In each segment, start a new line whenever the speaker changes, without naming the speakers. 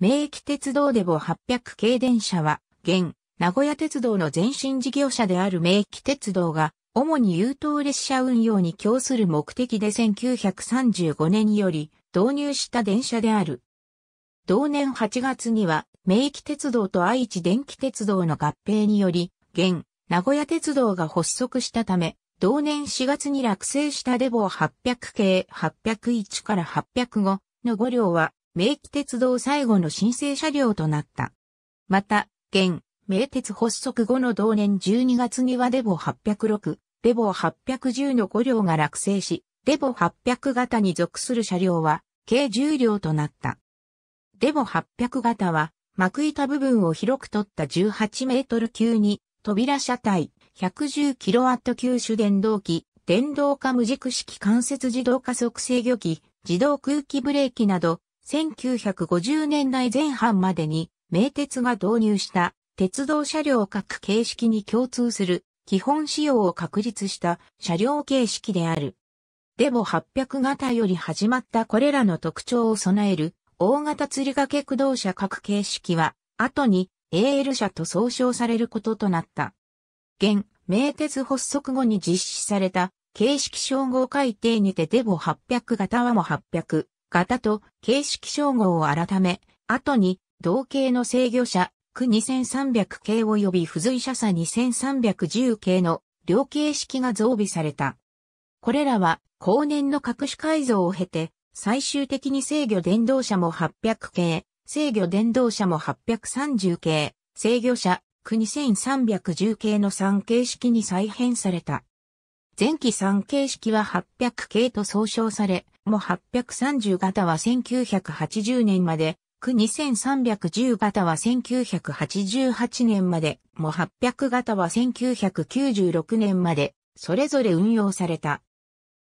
名駅鉄道デボ800系電車は、現、名古屋鉄道の前身事業者である名駅鉄道が、主に優等列車運用に供する目的で1935年より導入した電車である。同年8月には、名駅鉄道と愛知電気鉄道の合併により、現、名古屋鉄道が発足したため、同年4月に落成したデボ800系801から805の5両は、名機鉄道最後の申請車両となった。また、現、名鉄発足後の同年12月にはデボ806、デボ810の5両が落成し、デボ800型に属する車両は、計10両となった。デボ800型は、幕板部分を広く取った18メートル級に、扉車体、1 1 0ット級主電動機、電動化無軸式関節自動化速制御機、自動空気ブレーキなど、1950年代前半までに名鉄が導入した鉄道車両各形式に共通する基本仕様を確立した車両形式である。デボ800型より始まったこれらの特徴を備える大型吊り掛け駆動車各形式は後に AL 車と総称されることとなった。現、名鉄発足後に実施された形式称号改定にてデボ800型はも800、型と形式称号を改め、後に同型の制御者、区2300系及び付随者差2310系の両形式が増備された。これらは後年の各種改造を経て、最終的に制御電動車も800系、制御電動車も830系、制御車、区2310系の3形式に再編された。前期3形式は800系と総称され、も830型は1980年まで、区2310型は1988年まで、も800型は1996年まで、それぞれ運用された。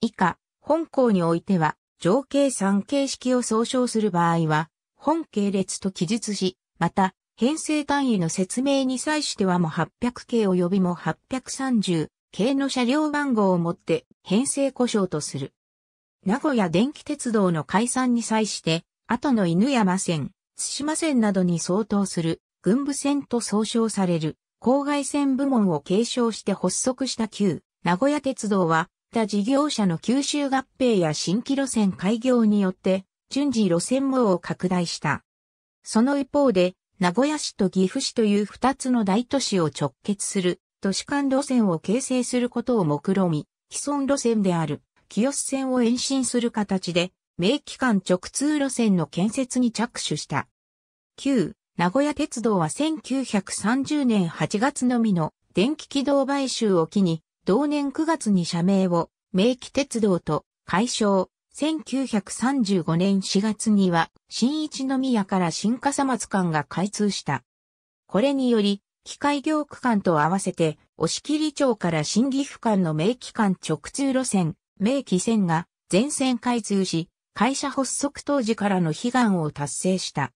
以下、本校においては、条件算形式を総称する場合は、本系列と記述し、また、編成単位の説明に際してはも800系及びも830系の車両番号をもって編成故障とする。名古屋電気鉄道の解散に際して、後の犬山線、津島線などに相当する軍部線と総称される郊外線部門を継承して発足した旧名古屋鉄道は、他事業者の九州合併や新規路線開業によって、順次路線網を拡大した。その一方で、名古屋市と岐阜市という二つの大都市を直結する都市間路線を形成することを目論み、既存路線である清洲線を延伸する形で、名機関直通路線の建設に着手した。旧、名古屋鉄道は1930年8月のみの電気軌道買収を機に、同年9月に社名を、名機鉄道と、解消。1935年4月には、新一宮から新笠松間が開通した。これにより、機械業区間と合わせて、押切町から新岐阜間の名機関直通路線、明記線が全線開通し、会社発足当時からの悲願を達成した。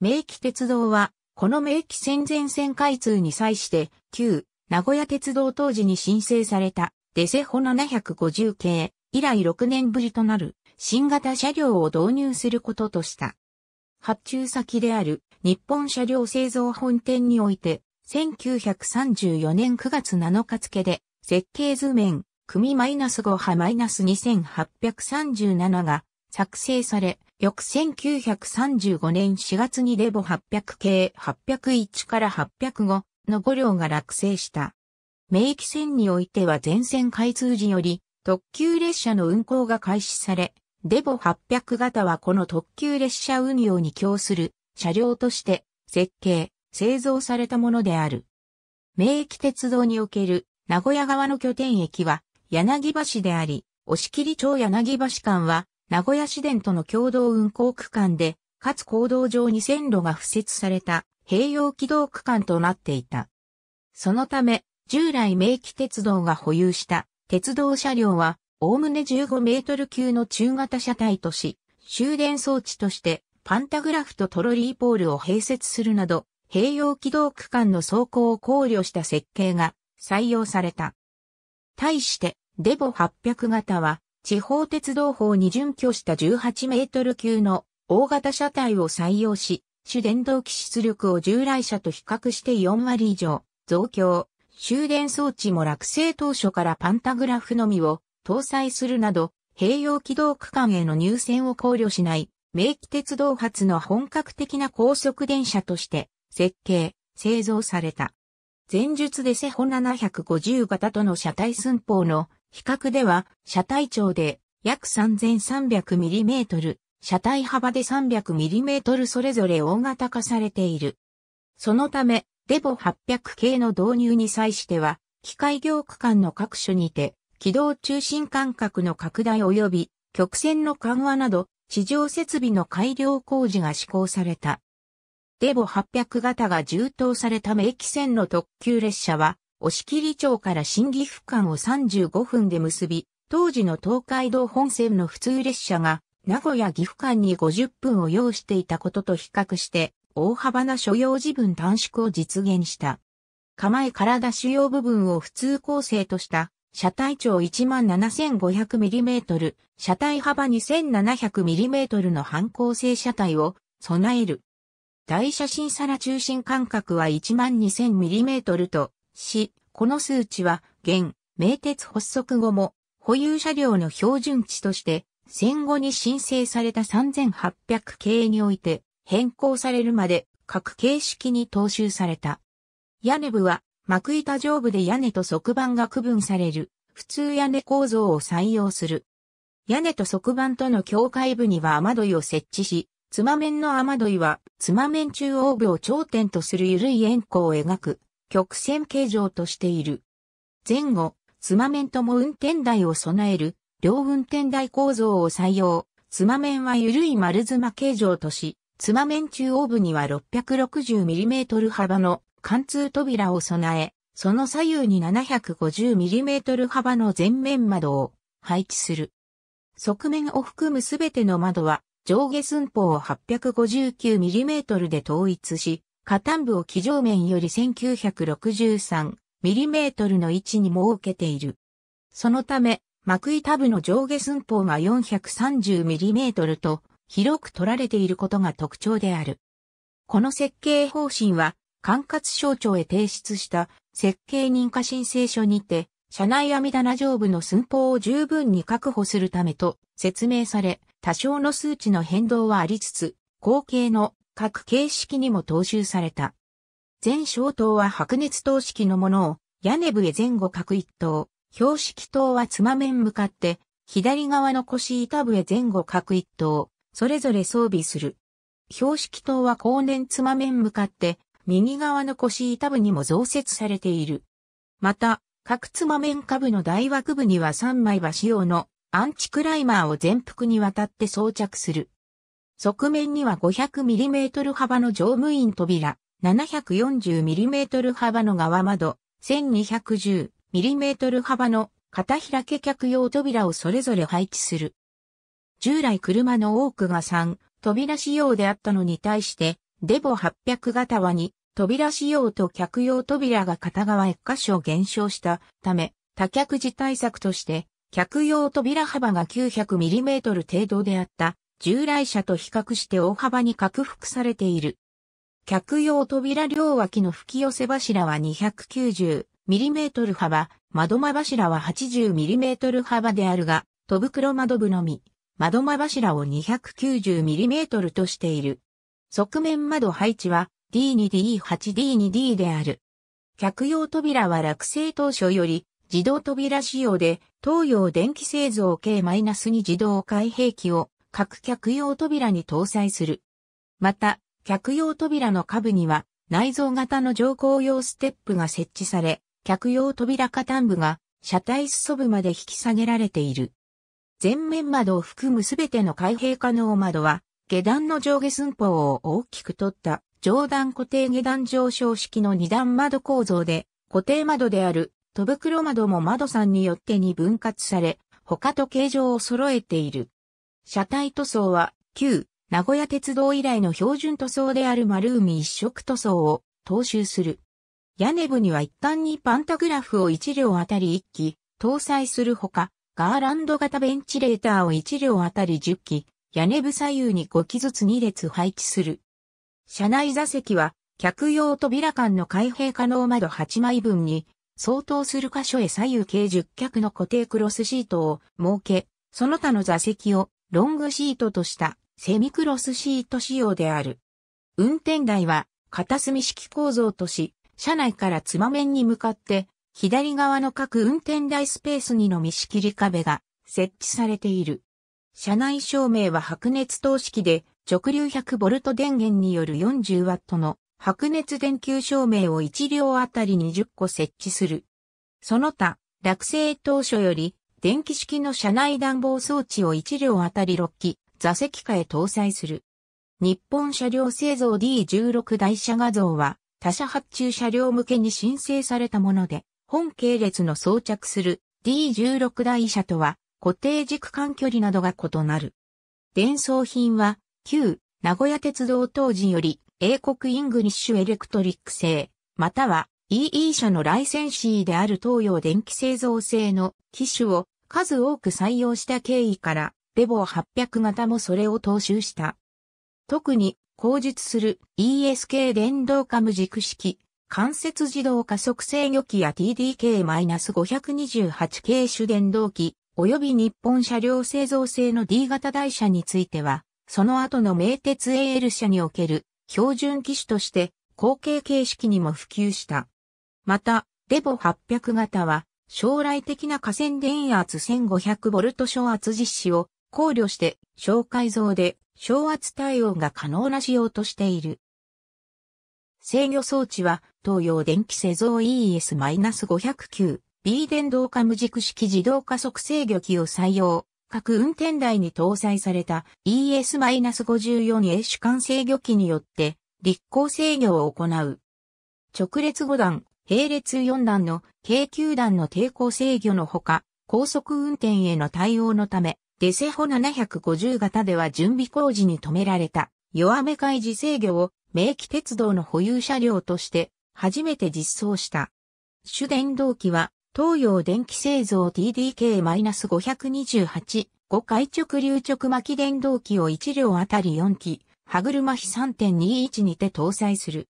明記鉄道は、この明記線全線開通に際して、旧名古屋鉄道当時に申請されたデセホ750系以来6年ぶりとなる新型車両を導入することとした。発注先である日本車両製造本店において1934年9月7日付で設計図面、組マイナス -5 波マイナス -2837 が作成され、翌1935年4月にデボ800系801から805の5両が落成した。名機線においては全線開通時より特急列車の運行が開始され、デボ800型はこの特急列車運用に供する車両として設計、製造されたものである。名駅鉄道における名古屋側の拠点駅は柳橋であり、押切町柳橋間は、名古屋市電との共同運行区間で、かつ公道上に線路が付設された併用軌道区間となっていた。そのため、従来明記鉄道が保有した鉄道車両は、おおむね15メートル級の中型車体とし、終電装置としてパンタグラフとトロリーポールを併設するなど、併用軌道区間の走行を考慮した設計が採用された。対して、デボ800型は、地方鉄道法に準拠した18メートル級の大型車体を採用し、主電動機出力を従来車と比較して4割以上増強、終電装置も落成当初からパンタグラフのみを搭載するなど、併用軌道区間への入線を考慮しない、明記鉄道発の本格的な高速電車として設計、製造された。前述でセホ750型との車体寸法の比較では、車体長で約 3300mm、車体幅で 300mm それぞれ大型化されている。そのため、デボ800系の導入に際しては、機械業区間の各所にて、軌道中心間隔の拡大及び曲線の緩和など、地上設備の改良工事が施行された。デボ800型が充当された名駅線の特急列車は、押切町から新岐阜間を35分で結び、当時の東海道本線の普通列車が、名古屋岐阜間に50分を要していたことと比較して、大幅な所要時分短縮を実現した。構え体主要部分を普通構成とした、車体長 17,500mm、車体幅 2,700mm の半構成車体を備える。大写真皿中心間隔は 12,000mm とし、この数値は、現、名鉄発足後も、保有車両の標準値として、戦後に申請された3800系において、変更されるまで、各形式に踏襲された。屋根部は、幕板上部で屋根と側板が区分される、普通屋根構造を採用する。屋根と側板との境界部には雨どいを設置し、つま面の雨どいは、つま面中央部を頂点とする緩い円弧を描く曲線形状としている。前後、つま面とも運転台を備える、両運転台構造を採用。つま面は緩い丸妻形状とし、つま面中央部には 660mm 幅の貫通扉を備え、その左右に 750mm 幅の前面窓を配置する。側面を含むすべての窓は上下寸法を 859mm で統一し、下端部を基上面より 1963mm の位置に設けている。そのため、幕板部の上下寸法が 430mm と広く取られていることが特徴である。この設計方針は、管轄省庁へ提出した設計認可申請書にて、車内網棚上部の寸法を十分に確保するためと説明され、多少の数値の変動はありつつ、後継の各形式にも踏襲された。全小灯は白熱灯式のものを、屋根部へ前後各一灯、標識灯はつま面向かって、左側の腰板部へ前後各一灯、それぞれ装備する。標識灯は後年つま面向かって、右側の腰板部にも増設されている。また、各つま面下部の大枠部には3枚は用のアンチクライマーを全幅にわたって装着する。側面には 500mm 幅の乗務員扉、740mm 幅の側窓、1210mm 幅の片開け客用扉をそれぞれ配置する。従来車の多くが3、扉仕様であったのに対して、デボ800型は2、扉仕様と客用扉が片側1箇所減少したため、多客時対策として、客用扉幅が 900mm 程度であった従来車と比較して大幅に拡幅されている。客用扉両脇の吹き寄せ柱は 290mm 幅、窓間柱は 80mm 幅であるが、戸袋窓部のみ、窓間柱を 290mm としている。側面窓配置は D2D8D2D である。客用扉は落成当初より自動扉仕様で東洋電気製造系 -2 自動開閉機を各客用扉に搭載する。また、客用扉の下部には内蔵型の乗降用ステップが設置され、客用扉下端部が車体裾部まで引き下げられている。前面窓を含むすべての開閉可能窓は、下段の上下寸法を大きく取った上段固定下段上昇式の二段窓構造で、固定窓である戸袋窓も窓さんによってに分割され、他と形状を揃えている。車体塗装は、旧、名古屋鉄道以来の標準塗装である丸海一色塗装を踏襲する。屋根部には一旦にパンタグラフを1両あたり1機搭載するほか、ガーランド型ベンチレーターを1両あたり10機、屋根部左右に5機ずつ2列配置する。車内座席は、客用扉間の開閉可能窓8枚分に、相当する箇所へ左右計10脚の固定クロスシートを設け、その他の座席をロングシートとしたセミクロスシート仕様である。運転台は片隅式構造とし、車内からつま面に向かって左側の各運転台スペースにのみ仕切り壁が設置されている。車内照明は白熱灯式で直流 100V 電源による 40W の白熱電球照明を1両あたり20個設置する。その他、落成当初より電気式の車内暖房装置を1両あたり6機、座席下へ搭載する。日本車両製造 D16 台車画像は、他社発注車両向けに申請されたもので、本系列の装着する D16 台車とは、固定軸間距離などが異なる。伝送品は、旧名古屋鉄道当時より、英国イングリッシュエレクトリック製、または EE 社のライセンシーである東洋電気製造製の機種を数多く採用した経緯から、レボー800型もそれを踏襲した。特に、後述する ESK 電動化無軸式、関節自動加速制御機や TDK-528 系主電動機、及び日本車両製造製の D 型台車については、その後の名鉄 AL 車における標準機種として後継形式にも普及した。また、レボ800型は将来的な河川電圧 1500V 小圧実施を考慮して小改造で小圧対応が可能な仕様としている。制御装置は東洋電気製造 ES-509 B 電動化無軸式自動加速制御機を採用。各運転台に搭載された ES-54A 主管制御機によって立行制御を行う。直列5段並列4段の軽球段の抵抗制御のほか、高速運転への対応のため、デセホ750型では準備工事に止められた弱め開示制御を明記鉄道の保有車両として初めて実装した。主電動機は東洋電気製造 TDK-528 5回直流直巻電動機を1両あたり4機、歯車比3.21にて搭載する。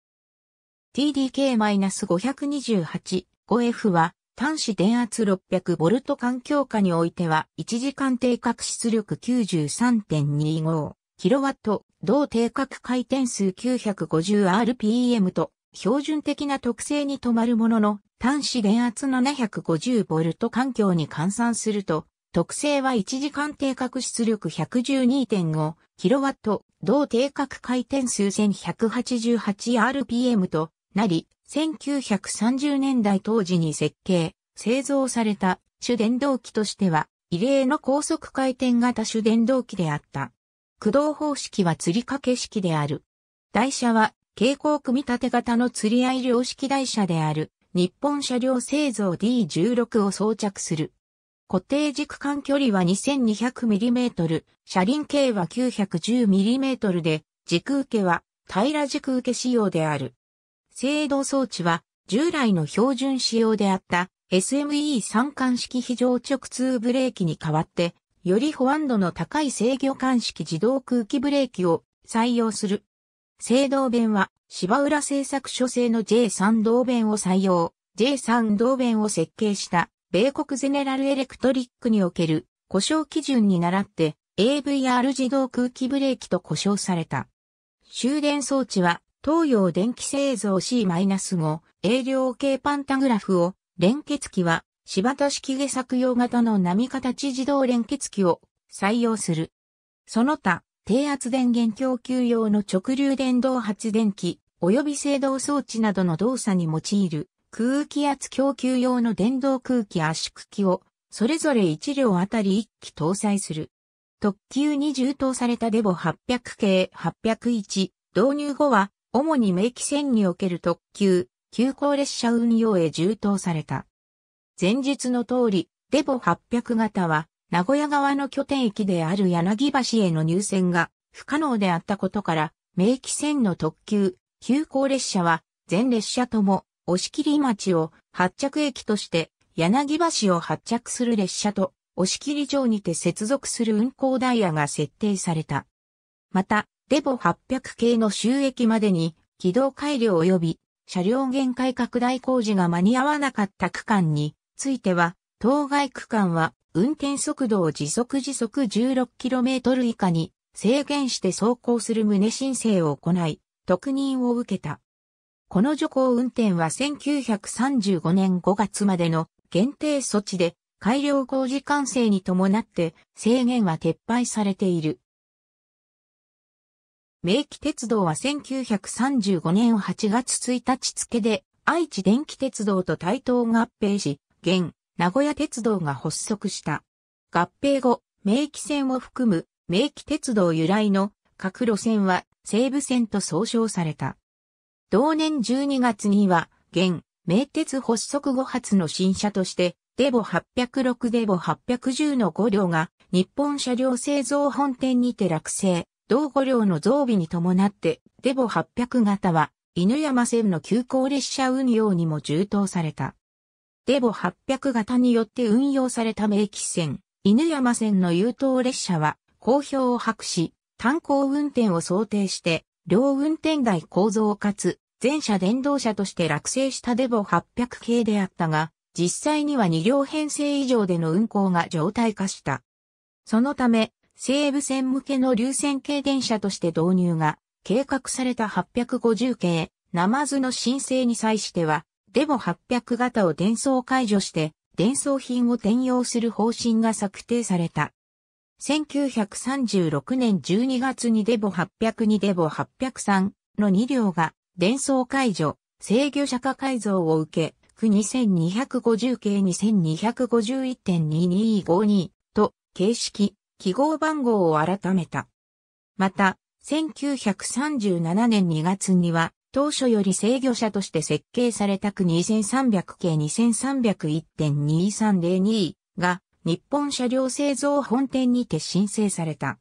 TDK-528-5F は端子電圧 600V 環境下においては1時間定格出力 93.25kW 同定格回転数 950rpm と標準的な特性に止まるものの端子電圧 750V 環境に換算すると特性は1時間定格出力 112.5kW 同定格回転数 1188rpm となり、1930年代当時に設計、製造された主電動機としては、異例の高速回転型主電動機であった。駆動方式は吊り掛け式である。台車は蛍光組み立て型の吊り合い量式台車である日本車両製造 D16 を装着する。固定軸間距離は 2200mm、車輪径は 910mm で、軸受けは平ら軸受け仕様である。制動装置は従来の標準仕様であった SME 三冠式非常直通ブレーキに代わって、より保安度の高い制御管式自動空気ブレーキを採用する。制動弁は芝浦製作所製の J3 動弁を採用、J3 動弁を設計した米国ゼネラルエレクトリックにおける故障基準に倣って AVR 自動空気ブレーキと故障された。終電装置は東洋電気製造 C-5 営業系パンタグラフを連結機は柴田式下作用型の波形自動連結機を採用する。その他、低圧電源供給用の直流電動発電機及び制動装置などの動作に用いる空気圧供給用の電動空気圧縮機をそれぞれ1両あたり1機搭載する。特急に充当されたデボ800系801導入後は主に名機線における特急、急行列車運用へ充当された。前述の通り、デボ800型は、名古屋側の拠点駅である柳橋への入線が不可能であったことから、名機線の特急、急行列車は、全列車とも、押切町を発着駅として、柳橋を発着する列車と、押切城にて接続する運行ダイヤが設定された。また、デボ800系の収益までに軌道改良及び車両限界拡大工事が間に合わなかった区間については、当該区間は運転速度を時速時速 16km 以下に制限して走行する旨申請を行い、特認を受けた。この徐行運転は1935年5月までの限定措置で改良工事完成に伴って制限は撤廃されている。明記鉄道は1935年8月1日付で、愛知電気鉄道と対等合併し、現、名古屋鉄道が発足した。合併後、名機線を含む、名機鉄道由来の各路線は西武線と総称された。同年12月には、現、名鉄発足後発の新車として、デボ806デボ810の5両が日本車両製造本店にて落成。同五両の増備に伴って、デボ800型は、犬山線の急行列車運用にも充当された。デボ800型によって運用された名機線、犬山線の優等列車は、好評を博し、単行運転を想定して、両運転台構造かつ、全車電動車として落成したデボ800系であったが、実際には2両編成以上での運行が常態化した。そのため、西武線向けの流線形電車として導入が計画された850系、ナマズの申請に際しては、デボ800型を伝送解除して、伝送品を転用する方針が策定された。1936年12月にデボ800にデボ803の2両が伝送解除、制御車化改造を受け、区2250系2251.2252と形式記号番号を改めた。また、1937年2月には、当初より制御者として設計された区2300系2301.2302が日本車両製造本店にて申請された。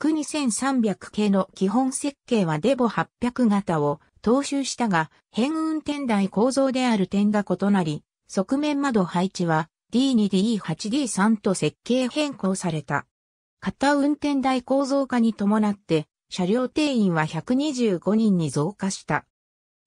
区2300系の基本設計はデボ800型を踏襲したが、変運転台構造である点が異なり、側面窓配置は D2D8D3 と設計変更された。型運転台構造化に伴って、車両定員は125人に増加した。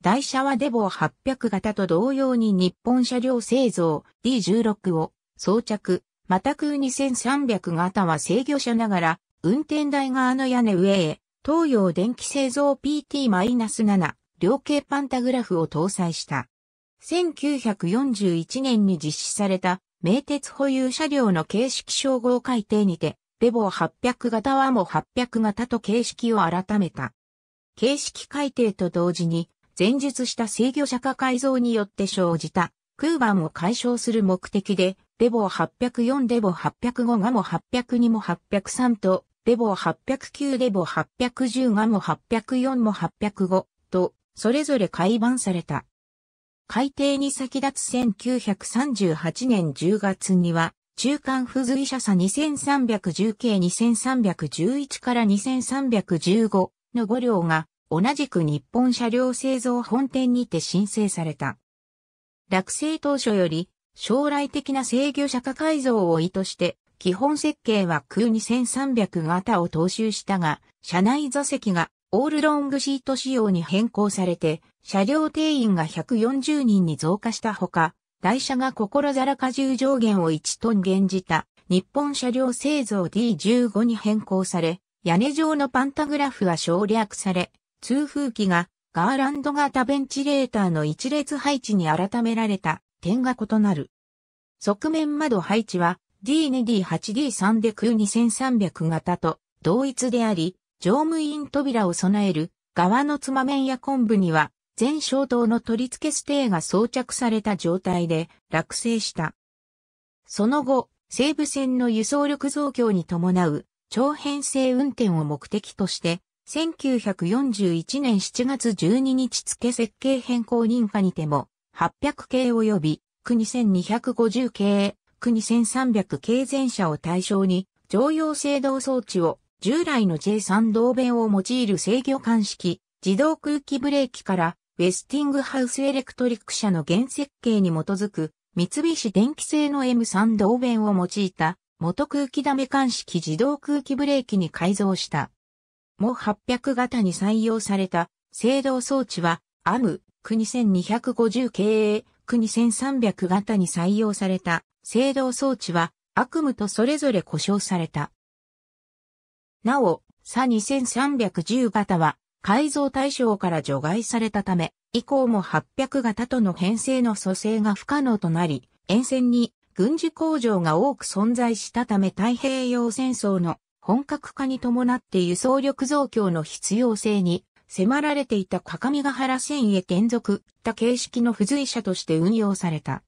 台車はデボー800型と同様に日本車両製造 D16 を装着、また空2300型は制御車ながら、運転台側の屋根上へ、東洋電気製造 PT-7 量形パンタグラフを搭載した。1941年に実施された名鉄保有車両の形式称号改定にて、レボー800型はも800型と形式を改めた。形式改定と同時に、前述した制御釈化改造によって生じた空板を解消する目的で、レボー804レボー805がも802も803と、レボー809レボー810がも804も805と、それぞれ改版された。改定に先立つ1938年10月には、中間付随車差2310系2311から2315の5両が同じく日本車両製造本店にて申請された。落成当初より将来的な制御車化改造を意図して基本設計は空2300型を踏襲したが、車内座席がオールロングシート仕様に変更されて、車両定員が140人に増加したほか、台車が心ざら荷重上限を1トン減じた日本車両製造 D15 に変更され、屋根上のパンタグラフは省略され、通風機がガーランド型ベンチレーターの一列配置に改められた点が異なる。側面窓配置は D2、D8、D3 で空2300型と同一であり、乗務員扉を備える側のつま面や昆布には全消灯の取り付けステーが装着された状態で落成した。その後、西武線の輸送力増強に伴う長編成運転を目的として、1941年7月12日付設計変更認可にても、800系及び、区2250系、区2300系全車を対象に、常用制動装置を、従来の J3 同弁を用いる制御管式、自動空気ブレーキからウェスティングハウスエレクトリック社の原設計に基づく三菱電機製の M3 同弁を用いた元空気ダメ管式自動空気ブレーキに改造した。も800型に採用された制動装置は AM 9250経営2300型に採用された制動装置は悪夢とそれぞれ故障された。なお、サ2310型は改造対象から除外されたため、以降も800型との編成の蘇生が不可能となり、沿線に軍事工場が多く存在したため太平洋戦争の本格化に伴って輸送力増強の必要性に迫られていた各務原線へ転属た形式の付随者として運用された。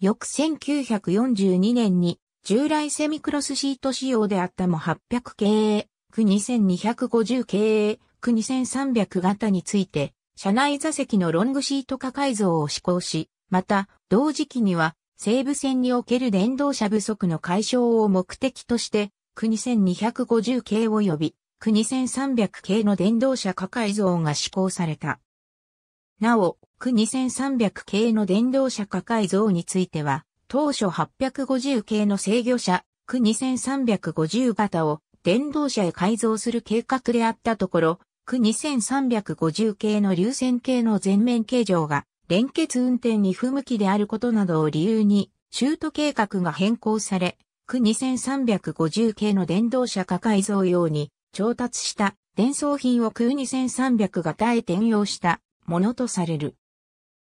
翌1942年に従来セミクロスシート仕様であったも800系、区2250系、2300型について、車内座席のロングシート化改造を施行し、また、同時期には、西武線における電動車不足の解消を目的として、二2 5 0系及び9300系の電動車化改造が施行された。なお、9300系の電動車化改造については、当初850系の制御車、三3 5 0型を電動車へ改造する計画であったところ、区2350系の流線系の全面形状が連結運転に不向きであることなどを理由に、シュート計画が変更され、区2350系の電動車化改造用に調達した伝送品を区2300型へ転用したものとされる。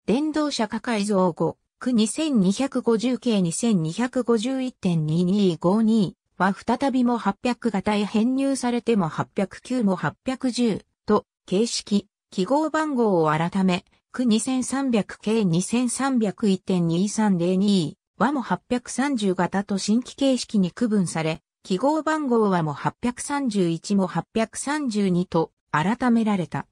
電動車化改造後、区2250系2251.2252は再びも800型へ編入されても809も810と形式、記号番号を改め、区 2300K2301.2302 和も830型と新規形式に区分され、記号番号はも831も832と改められた。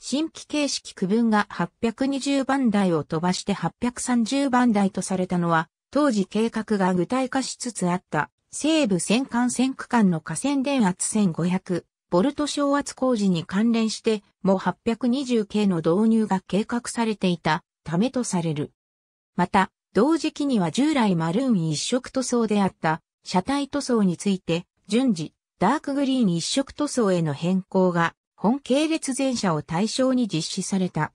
新規形式区分が820番台を飛ばして830番台とされたのは、当時計画が具体化しつつあった西部戦艦戦区間の河川電圧1500、ボルト昇圧工事に関連しても820系の導入が計画されていたためとされる。また、同時期には従来マルーン一色塗装であった車体塗装について順次ダークグリーン一色塗装への変更が本系列全車を対象に実施された。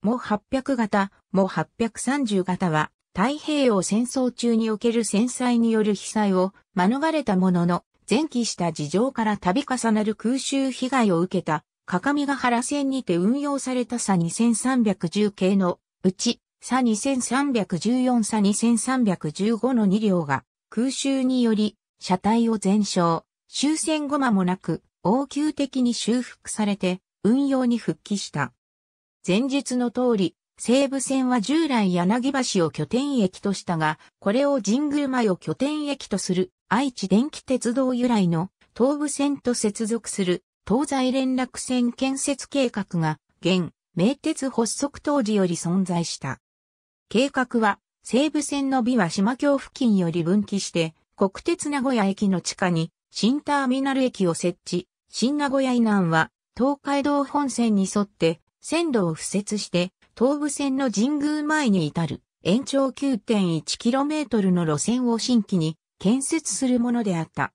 も800型、も830型は太平洋戦争中における戦災による被災を免れたものの、前期した事情から度重なる空襲被害を受けた、各務原線にて運用された差2310系のうち、差2314差2315の2両が空襲により車体を全焼、終戦後間もなく応急的に修復されて運用に復帰した。前述の通り、西武線は従来柳橋を拠点駅としたが、これを神宮前を拠点駅とする愛知電気鉄道由来の東武線と接続する東西連絡線建設計画が現、名鉄発足当時より存在した。計画は西武線の美和島橋付近より分岐して国鉄名古屋駅の地下に新ターミナル駅を設置、新名古屋以南は東海道本線に沿って線路を敷設して東武線の神宮前に至る延長 9.1km の路線を新規に建設するものであった。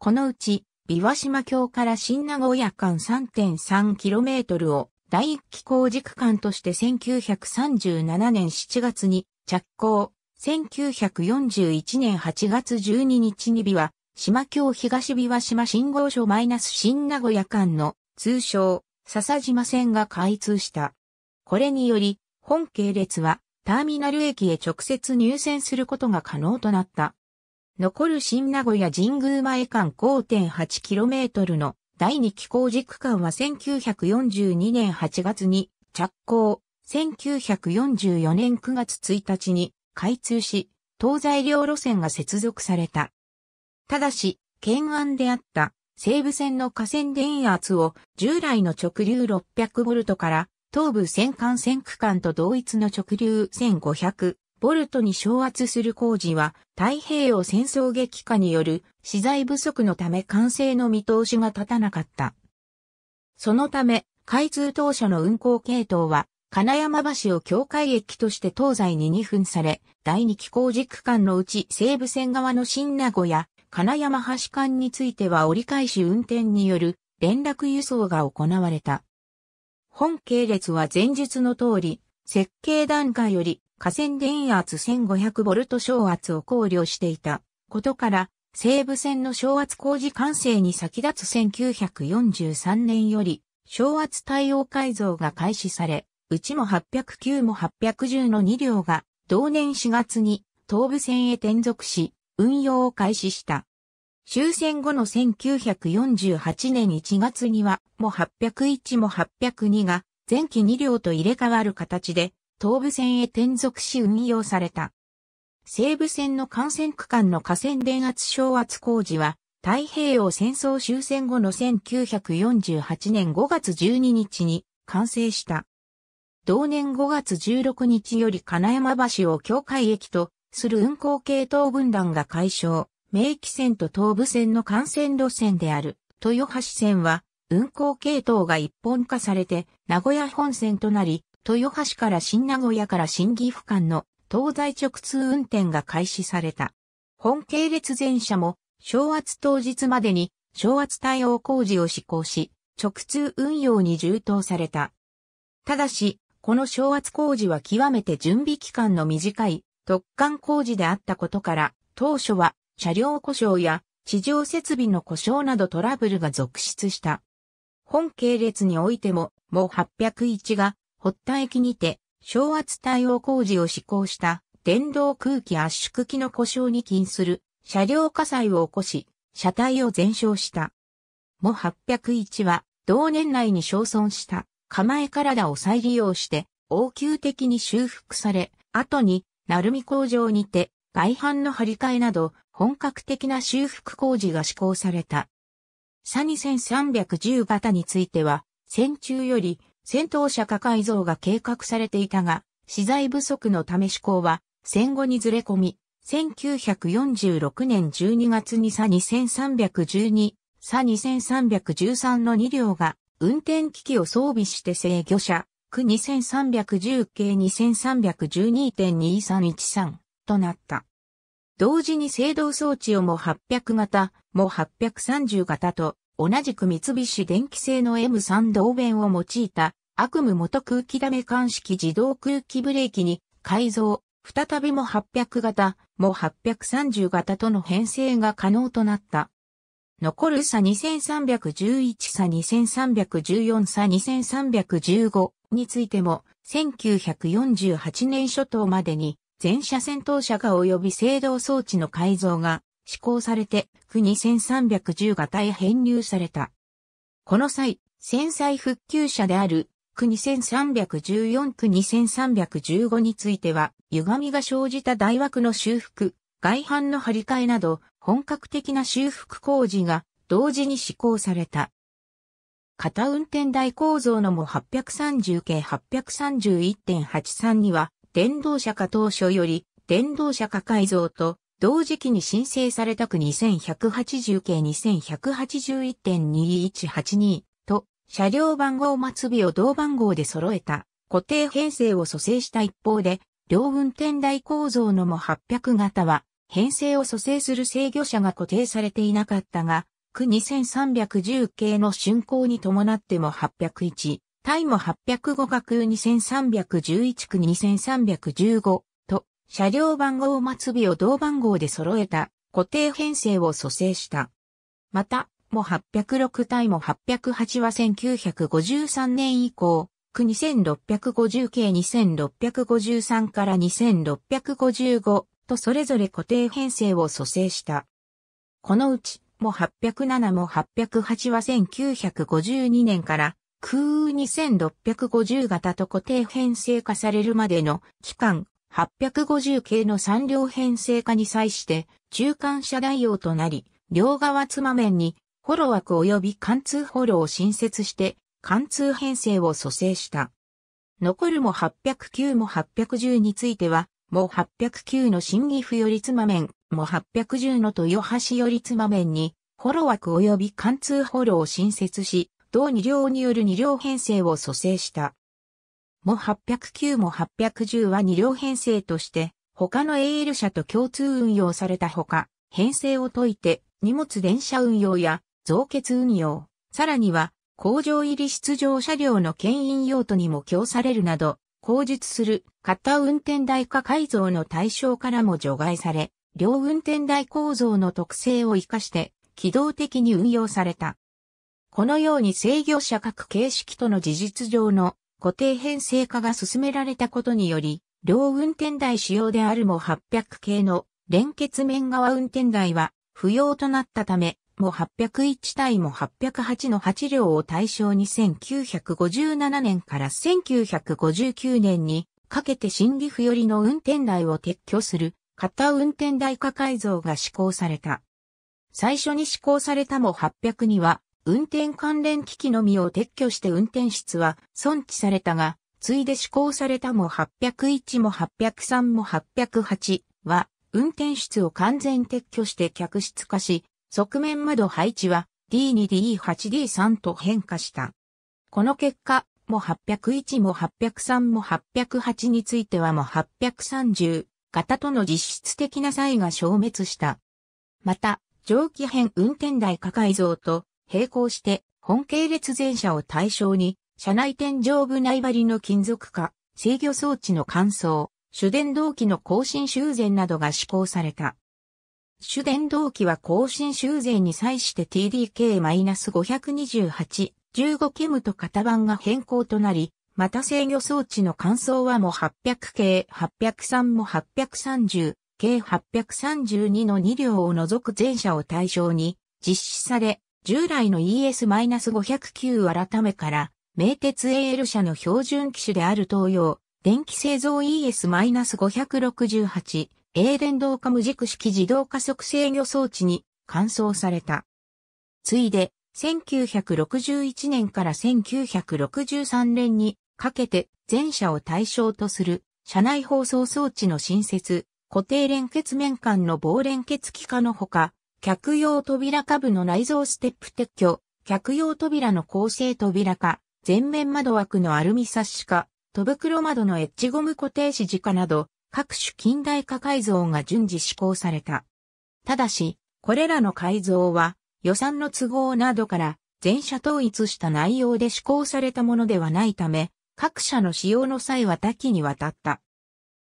このうち、琵琶島橋から新名古屋間 3.3km を第一期工事区間として1937年7月に着工、1941年8月12日に琵琶、島橋東琵琶島信号所マイナス新名古屋間の通称、笹島線が開通した。これにより、本系列はターミナル駅へ直接入線することが可能となった。残る新名古屋神宮前間 5.8km の第2機構軸間は1942年8月に着工、1944年9月1日に開通し、東西両路線が接続された。ただし、懸案であった西武線の河川電圧を従来の直流 600V から東部戦艦戦区間と同一の直流1500ボルトに昇圧する工事は太平洋戦争激化による資材不足のため完成の見通しが立たなかった。そのため、開通当初の運行系統は、金山橋を境界駅として東西に2分され、第2期工事区間のうち西武線側の新名古屋、金山橋間については折り返し運転による連絡輸送が行われた。本系列は前述の通り、設計段階より河川電圧 1500V 小圧を考慮していたことから、西武線の小圧工事完成に先立つ1943年より、小圧対応改造が開始され、うちも809も810の2両が同年4月に東武線へ転属し、運用を開始した。終戦後の1948年1月には、も801も802が、前期2両と入れ替わる形で、東部線へ転属し運用された。西部線の幹線区間の河川電圧昇圧工事は、太平洋戦争終戦後の1948年5月12日に完成した。同年5月16日より金山橋を境界駅とする運行系統分断が解消。名機線と東武線の幹線路線である豊橋線は運行系統が一本化されて名古屋本線となり、豊橋から新名古屋から新岐阜間の東西直通運転が開始された。本系列全車も昭圧当日までに昭圧対応工事を施行し、直通運用に充当された。ただし、この昭圧工事は極めて準備期間の短い特貫工事であったことから、当初は車両故障や地上設備の故障などトラブルが続出した。本系列においても、も801が、発端駅にて、昇圧対応工事を施行した、電動空気圧縮機の故障に起因する、車両火災を起こし、車体を全焼した。も801は、同年内に焼損した、構え体を再利用して、応急的に修復され、後に、鳴海工場にて、外反の張り替えなど、本格的な修復工事が施行された。サニ1310型については、戦中より戦闘車加改造が計画されていたが、資材不足のため施行は戦後にずれ込み、1946年12月にサニ1312、サニ1313の2両が運転機器を装備して制御車、区2310系2312.2313となった。同時に制動装置をも800型、も830型と、同じく三菱電機製の M3 同弁を用いた、悪夢元空気ダメ鑑識自動空気ブレーキに改造、再びも800型、も830型との編成が可能となった。残る差2311差2314差2315についても1948年初頭までに全車戦闘車が及び制動装置の改造が施行されて、区2310型へ編入された。この際、戦災復旧車である、区2314区2315については、歪みが生じた大枠の修復、外反の張り替えなど、本格的な修復工事が同時に施行された。片運転台構造のも830系831.83には、電動車化当初より、電動車化改造と、同時期に申請された区2180系2181.2182と、車両番号末尾を同番号で揃えた固定編成を蘇生した一方で、両運転台構造のも800型は、編成を蘇生する制御車が固定されていなかったが、区2310系の竣工に伴っても801、タイも805が2311区2315と車両番号末尾を同番号で揃えた固定編成を蘇生した。また、も806イも808は1953年以降、区2650系2653から2655とそれぞれ固定編成を蘇生した。このうち、も807も808は1952年から空2650型と固定編成化されるまでの期間850系の3両編成化に際して中間車代用となり、両側つま面にホロ枠及び貫通ホロを新設して貫通編成を蘇生した。残るも809も810については、も809の新岐阜よりつま面、も810の豊橋よりつま面に、ホロ枠及び貫通ホロを新設し、同2両による2両編成を蘇生した。も809も810は2両編成として、他の AL 社と共通運用されたほか、編成を解いて、荷物電車運用や増結運用、さらには、工場入り出場車両の牽引用途にも供されるなど、工述する型運転台化改造の対象からも除外され、両運転台構造の特性を活かして、機動的に運用された。このように制御者各形式との事実上の固定編成化が進められたことにより、両運転台使用であるも800系の連結面側運転台は不要となったため、も801対も808の8両を対象に1957年から1959年にかけて新岐阜寄りの運転台を撤去する型運転台化改造が施行された。最初に施行されたも800には運転関連機器のみを撤去して運転室は損置されたが、ついで施行されたも801も803も808は、運転室を完全撤去して客室化し、側面窓配置は D2、D8、D3 と変化した。この結果、も801も803も808についてはも830型との実質的な差異が消滅した。また、蒸気編運転台化改造と並行して、本系列前車を対象に、車内天井部内張りの金属化、制御装置の乾燥、主電動機の更新修繕などが施行された。主電動機は更新修繕に際して TDK-528、15 k ムと型番が変更となり、また制御装置の乾燥はも800系803も830、k 832の2両を除く全車を対象に実施され、従来の ES-509 改めから、名鉄 AL 社の標準機種である東洋、電気製造 ES-568、A 電動化無軸式自動加速制御装置に換装された。ついで、1961年から1963年にかけて全車を対象とする車内放送装置の新設、固定連結面間の棒連結機化のほか、客用扉下部の内蔵ステップ撤去、客用扉の構成扉化、前面窓枠のアルミサッシ化、戸袋窓のエッジゴム固定指示化など、各種近代化改造が順次施行された。ただし、これらの改造は、予算の都合などから、全社統一した内容で施行されたものではないため、各社の使用の際は多岐にわたった。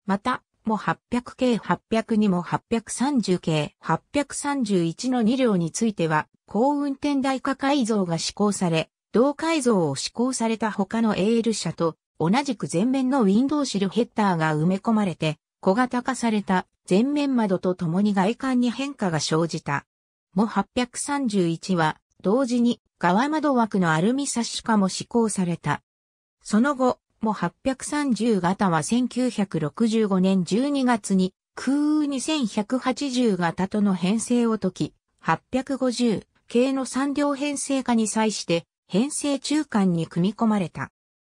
また、も800系8 0 2にも830系831の2両については、高運転台化改造が施行され、同改造を施行された他の AL 車と同じく前面のウィンドウシルヘッダーが埋め込まれて、小型化された前面窓とともに外観に変化が生じた。も831は同時に側窓枠のアルミサッシ化も施行された。その後、も830型は1965年12月に空運2180型との編成を解き、850系の3両編成化に際して編成中間に組み込まれた。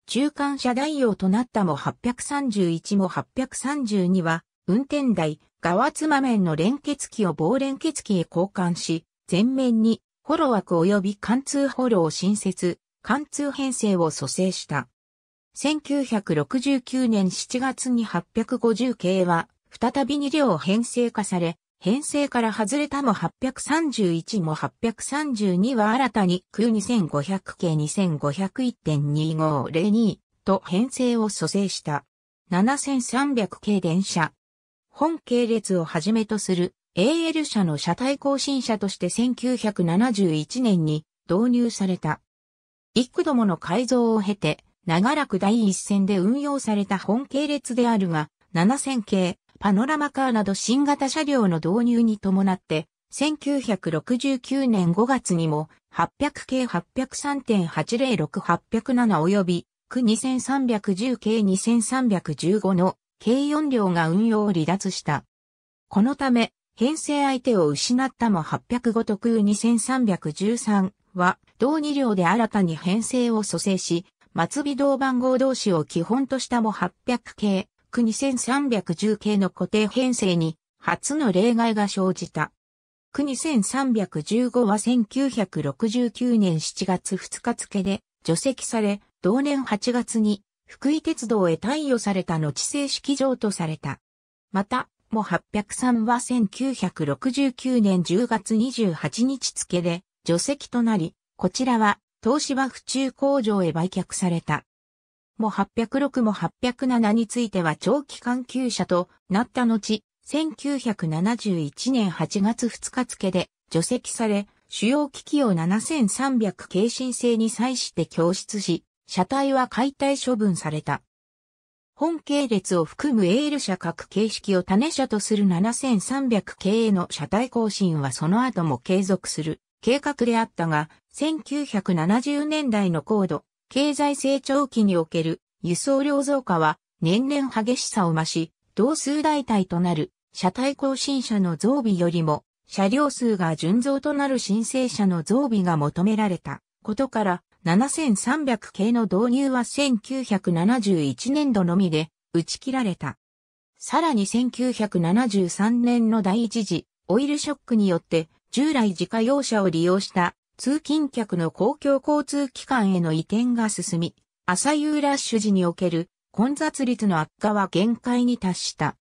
中間車代用となったも831も832は運転台、側妻面の連結機を棒連結機へ交換し、前面にホロ枠及び貫通ホロを新設、貫通編成を蘇生した。1969年7月に850系は、再び2両編成化され、編成から外れたも831も832は新たに空2500系2501.2502と編成を蘇生した。7300系電車。本系列をはじめとする AL 車の車体更新車として1971年に導入された。幾度もの改造を経て長らく第一線で運用された本系列であるが、7000系、パノラマカーなど新型車両の導入に伴って、1969年5月にも、800系803.806807及び、区2310系2315の計4両が運用を離脱した。このため、編成相手を失ったも805と空2313は、同2両で新たに編成を蘇生し、末尾銅番号同士を基本としたも800系、区2310系の固定編成に初の例外が生じた。区2315は1969年7月2日付で除籍され、同年8月に福井鉄道へ貸与された後正式上とされた。また、も803は1969年10月28日付で除籍となり、こちらは東芝府中工場へ売却された。も806も807については長期間係者となった後、1971年8月2日付で除籍され、主要機器を7300系申請に際して供出し、車体は解体処分された。本系列を含むエール車各形式を種車とする7300系への車体更新はその後も継続する。計画であったが、1970年代の高度、経済成長期における輸送量増加は年々激しさを増し、同数代替となる車体更新車の増備よりも車両数が純増となる申請者の増備が求められたことから7300系の導入は1971年度のみで打ち切られた。さらに1973年の第一次オイルショックによって従来自家用車を利用した通勤客の公共交通機関への移転が進み、朝夕ラッシュ時における混雑率の悪化は限界に達した。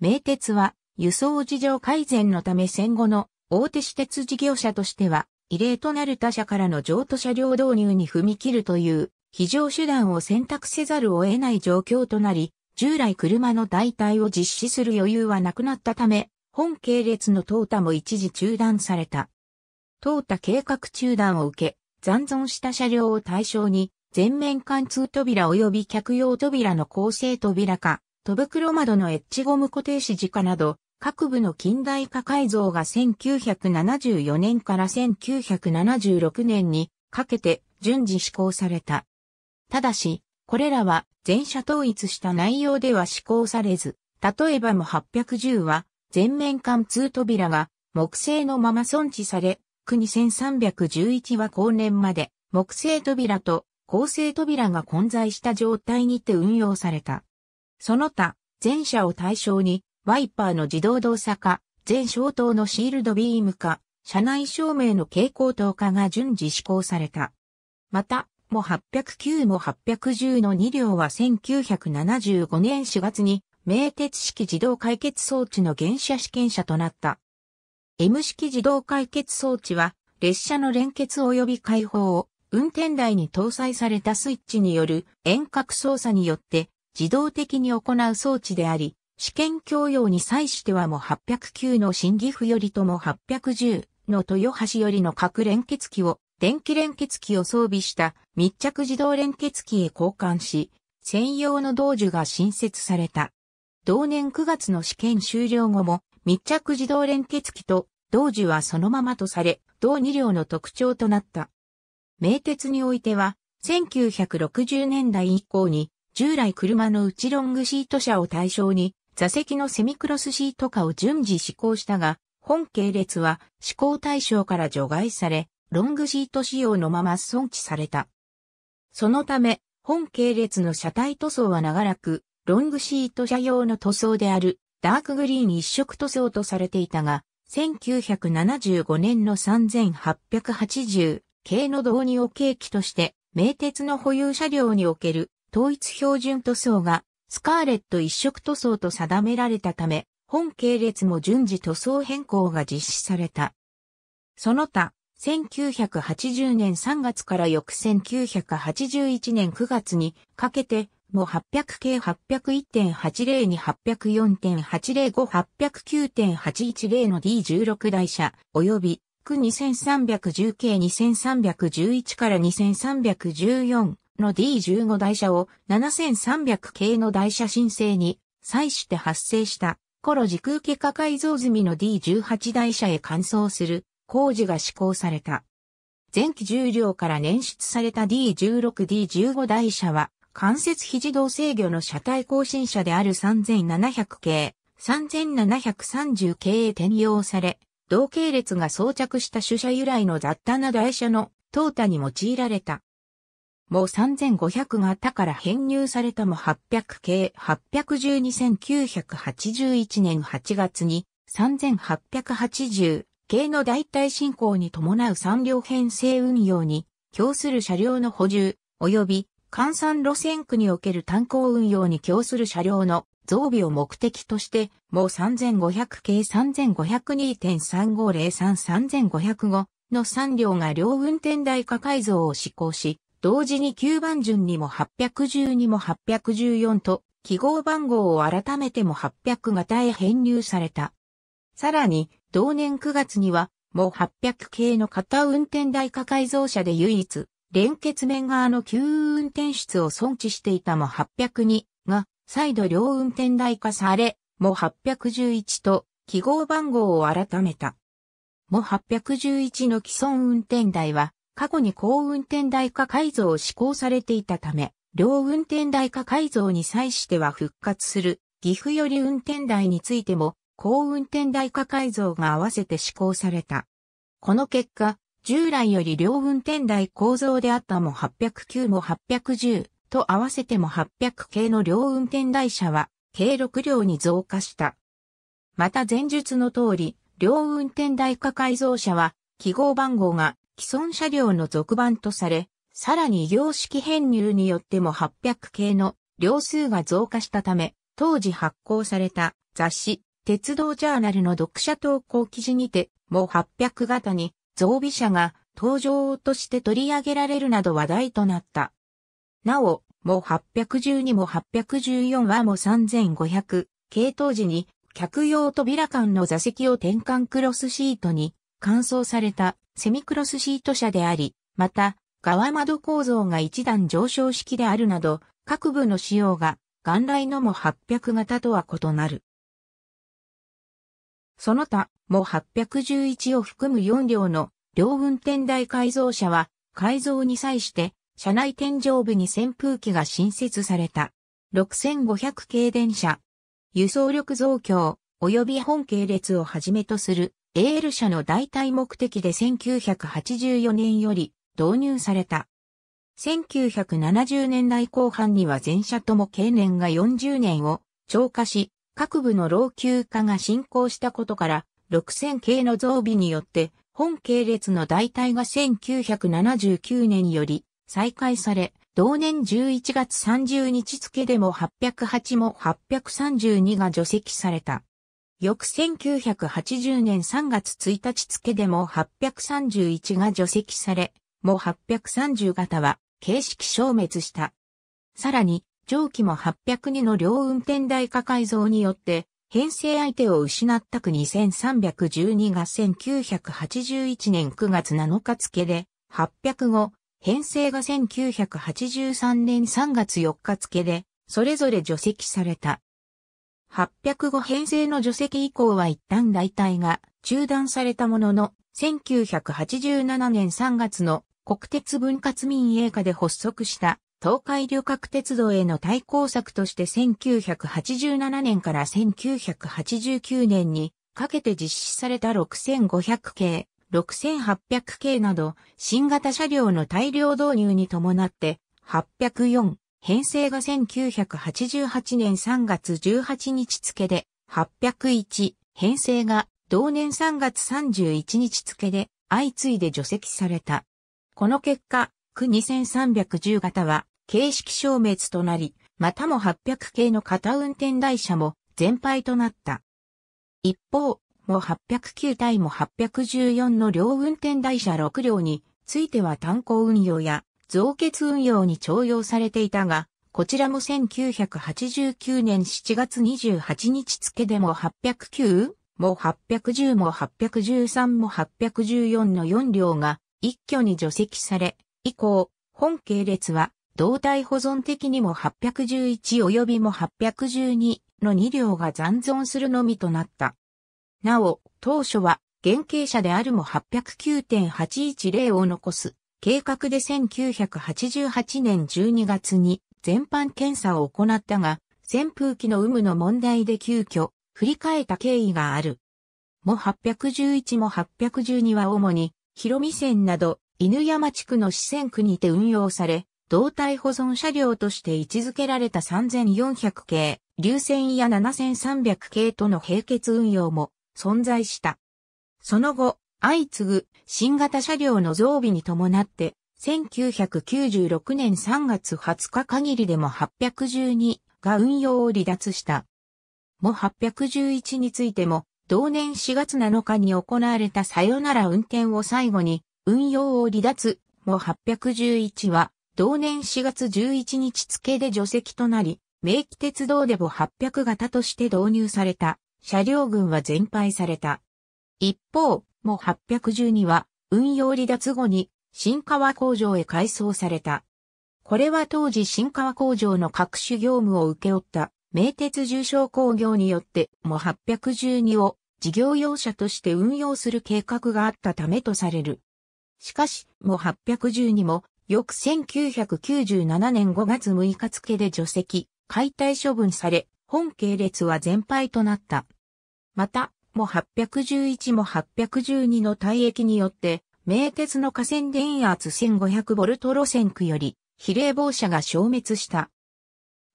名鉄は輸送事情改善のため戦後の大手私鉄事業者としては異例となる他社からの譲渡車両導入に踏み切るという非常手段を選択せざるを得ない状況となり、従来車の代替を実施する余裕はなくなったため、本系列の淘汰も一時中断された。淘汰計画中断を受け、残存した車両を対象に、全面貫通扉及び客用扉の構成扉か、戸袋窓のエッジゴム固定指示かなど、各部の近代化改造が1974年から1976年にかけて順次施行された。ただし、これらは全車統一した内容では施行されず、例えばも810は全面貫通扉が木製のまま存置され、区2311は後年まで木製扉と構成扉が混在した状態にて運用された。その他、全車を対象に、ワイパーの自動動作化、全消灯のシールドビーム化、車内照明の蛍光灯化が順次施行された。また、も809も810の2両は1975年4月に名鉄式自動解決装置の原車試験車となった。M 式自動解決装置は、列車の連結及び解放を、運転台に搭載されたスイッチによる遠隔操作によって、自動的に行う装置であり、試験供用に際してはも809の新岐阜よりとも810の豊橋よりの各連結機を、電気連結機を装備した密着自動連結機へ交換し、専用の道具が新設された。同年9月の試験終了後も密着自動連結機と同時はそのままとされ、同2両の特徴となった。名鉄においては、1960年代以降に、従来車の内ロングシート車を対象に、座席のセミクロスシート化を順次施行したが、本系列は施行対象から除外され、ロングシート仕様のまま存置された。そのため、本系列の車体塗装は長らく、ロングシート車用の塗装であるダークグリーン一色塗装とされていたが、1975年の3880系の導入を契機として、名鉄の保有車両における統一標準塗装がスカーレット一色塗装と定められたため、本系列も順次塗装変更が実施された。その他、1980年3月から翌1981年9月にかけても800系801.80に804.805、809.810の D16 台車、及び、区2310系2311から2314の D15 台車を7300系の台車申請に際して発生した頃時空気化改造済みの D18 台車へ換装する工事が施行された。前期重量から捻出された D16、D15 台車は関節肘動制御の車体更新車である3700系、3730系へ転用され、同系列が装着した主車由来の雑多な台車の淘汰に用いられた。もう3500型から編入されたも800系812,981年8月に3880系の代替進行に伴う3両編成運用に供する車両の補充及び関山路線区における炭鉱運用に供する車両の増備を目的として、もう3500系3502.3503 3505の3両が両運転台下改造を施行し、同時に9番順にも8 1 2にも814と、記号番号を改めても800型へ編入された。さらに、同年9月には、もう800系の型運転台下改造車で唯一、連結面側の急運転室を損置していたも802が、再度両運転台化され、も811と記号番号を改めた。も811の既存運転台は、過去に高運転台化改造を施行されていたため、両運転台化改造に際しては復活する岐阜より運転台についても、高運転台化改造が合わせて施行された。この結果、従来より両運転台構造であったも809も810と合わせても800系の両運転台車は計6両に増加した。また前述の通り、両運転台化改造車は記号番号が既存車両の続番とされ、さらに業式編入によっても800系の両数が増加したため、当時発行された雑誌、鉄道ジャーナルの読者投稿記事にて、も800型に増備者が登場として取り上げられるなど話題となった。なお、も812も814はも3500系統時に客用扉間の座席を転換クロスシートに換装されたセミクロスシート車であり、また、側窓構造が一段上昇式であるなど、各部の仕様が元来のも800型とは異なる。その他、も811を含む4両の両運転台改造車は、改造に際して、車内天井部に扇風機が新設された。6500系電車。輸送力増強、及び本系列をはじめとする AL 車の代替目的で1984年より導入された。1970年代後半には全車とも経年が40年を超過し、各部の老朽化が進行したことから、6000系の増備によって、本系列の代替が1979年より再開され、同年11月30日付でも808も832が除籍された。翌1980年3月1日付でも831が除籍され、も830型は形式消滅した。さらに、上記も802の両運転台下改造によって、編成相手を失った区2312が1981年9月7日付で、805、編成が1983年3月4日付で、それぞれ除籍された。805編成の除籍以降は一旦代替が中断されたものの、1987年3月の国鉄分割民営化で発足した東海旅客鉄道への対抗策として1987年から1989年にかけて実施された6500系、6800系など新型車両の大量導入に伴って804、編成が1988年3月18日付で801、編成が同年3月31日付で相次いで除籍された。この結果、2310型は形式消滅となり、またも800系の片運転台車も全廃となった。一方、も809対も814の両運転台車6両については炭鉱運用や増結運用に徴用されていたが、こちらも1989年7月28日付でも809も810も813も814の4両が一挙に除籍され、以降、本系列は、胴体保存的にも811及びも812の2両が残存するのみとなった。なお、当初は、原型車であるも809.810を残す、計画で1988年12月に全般検査を行ったが、扇風機の有無の問題で急遽、振り替えた経緯がある。も811も812は主に、広見線など、犬山地区の四川区にて運用され、胴体保存車両として位置づけられた3400系、流線や7300系との並結運用も存在した。その後、相次ぐ新型車両の増備に伴って、1996年3月20日限りでも812が運用を離脱した。も811についても、同年4月7日に行われたさよなら運転を最後に、運用を離脱、も811は、同年4月11日付で除籍となり、明記鉄道でも800型として導入された、車両群は全廃された。一方、も812は、運用離脱後に、新川工場へ改装された。これは当時新川工場の各種業務を受け負った名鉄重症工業によっても812を事業用車として運用する計画があったためとされる。しかし、も8 1 2も、翌1997年5月6日付で除籍、解体処分され、本系列は全廃となった。また、も811も812の退役によって、名鉄の河川電圧1500ボルト路線区より、比例防車が消滅した。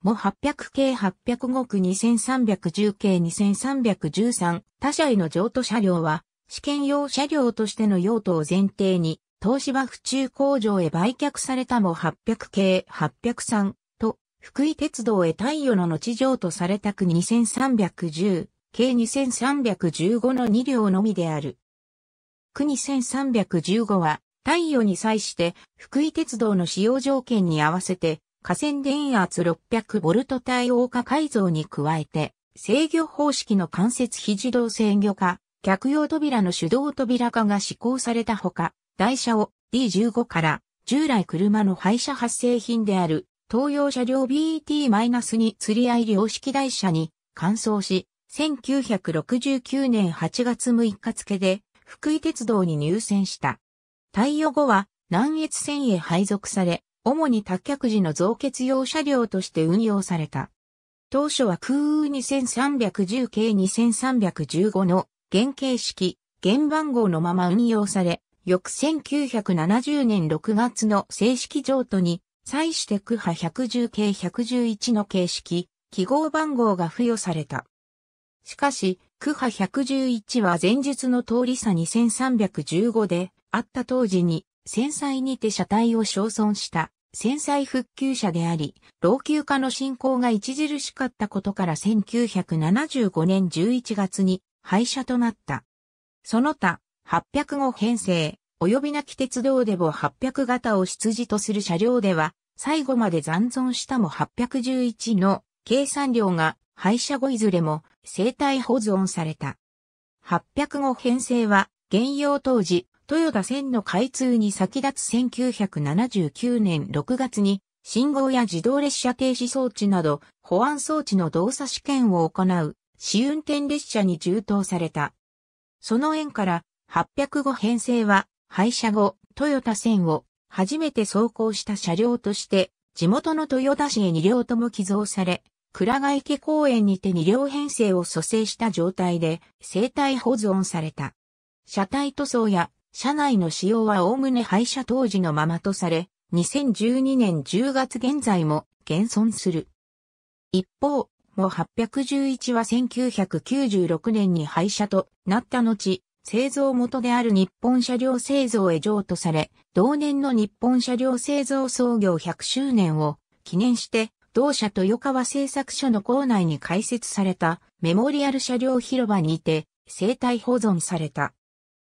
も800系805区2310系2313他社への譲渡車両は試験用車両としての用途を前提に、東芝府中工場へ売却されたも800系803と、福井鉄道へ太陽の後上とされた区2310、計2315の2両のみである。区2315は、太陽に際して福井鉄道の使用条件に合わせて河川電圧 600V 対応化改造に加えて制御方式の間接非自動制御化客用扉の手動扉化が施行されたほか、台車を D15 から従来車の廃車発生品である東洋車両 b e t に釣り合い量式台車に換装し、1969年8月6日付で福井鉄道に入線した。対応後は南越線へ配属され、主に脱却時の増結用車両として運用された。当初は空運2310系2315の原型式、原番号のまま運用され、翌1970年6月の正式譲渡に、際して区波110系111の形式、記号番号が付与された。しかし、区波111は前述の通り差2315で、あった当時に、戦災にて車体を焼損した戦災復旧車であり、老朽化の進行が著しかったことから1975年11月に廃車となった。その他、8 0 5編成、及びなき鉄道でも800型を出自とする車両では、最後まで残存したも811の計算量が廃車後いずれも生体保存された。8 0 5編成は、現用当時、豊田線の開通に先立つ1979年6月に、信号や自動列車停止装置など、保安装置の動作試験を行う試運転列車に充当された。その縁から805編成は廃車後、豊田線を初めて走行した車両として、地元の豊田市へ2両とも寄贈され、倉ヶ池公園にて2両編成を蘇生した状態で生体保存された。車体塗装や車内の使用は概ね廃車当時のままとされ、2012年10月現在も現存する。一方、も811は1996年に廃車となった後、製造元である日本車両製造へ譲渡され、同年の日本車両製造創業100周年を記念して、同社豊川製作所の構内に開設されたメモリアル車両広場にて生態保存された。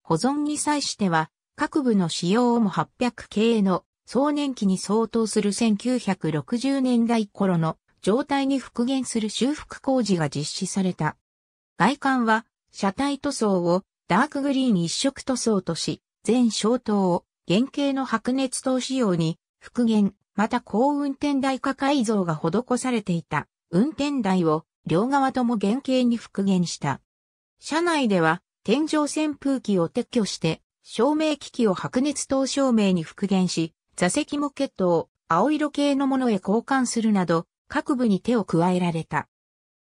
保存に際しては、各部の使用をも800系の総年期に相当する1960年代頃の状態に復元する修復工事が実施された。外観は、車体塗装をダークグリーン一色塗装とし、全消灯を原型の白熱灯仕様に復元、また高運転台化改造が施されていた運転台を両側とも原型に復元した。車内では天井扇風機を撤去して照明機器を白熱灯照明に復元し、座席モケットを青色系のものへ交換するなど各部に手を加えられた。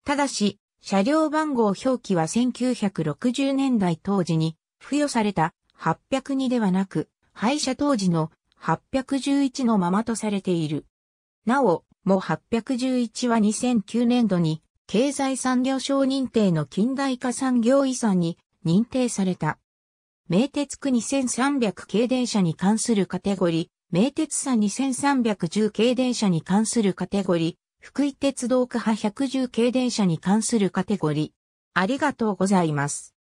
ただし、車両番号表記は1960年代当時に付与された802ではなく、廃車当時の811のままとされている。なお、も811は2009年度に経済産業省認定の近代化産業遺産に認定された。名鉄区2300系電車に関するカテゴリー、名鉄さ2310系電車に関するカテゴリ福井鉄道区派110系電車に関するカテゴリー。ありがとうございます。